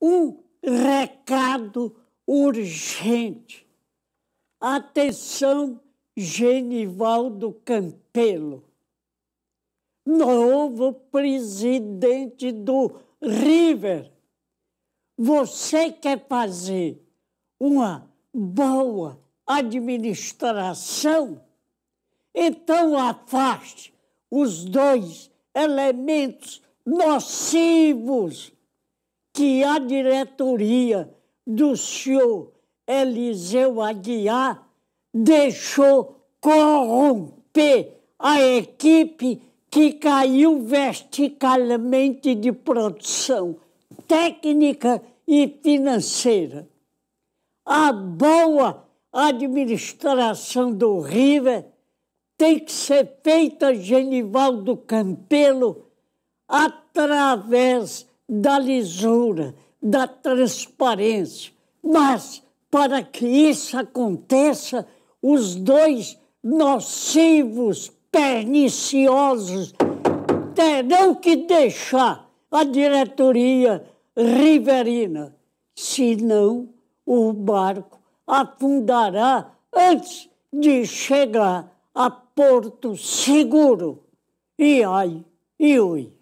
um recado urgente. Atenção, Genivaldo Campelo, novo presidente do River. Você quer fazer uma boa administração? Então afaste os dois elementos nocivos que a diretoria do senhor Eliseu Aguiar deixou corromper a equipe que caiu verticalmente de produção técnica e financeira. A boa administração do River tem que ser feita, Genivaldo Campelo, através da lisura, da transparência. Mas, para que isso aconteça, os dois nocivos, perniciosos, terão que deixar a diretoria riverina, senão o barco afundará antes de chegar a porto seguro. E ai, e ui.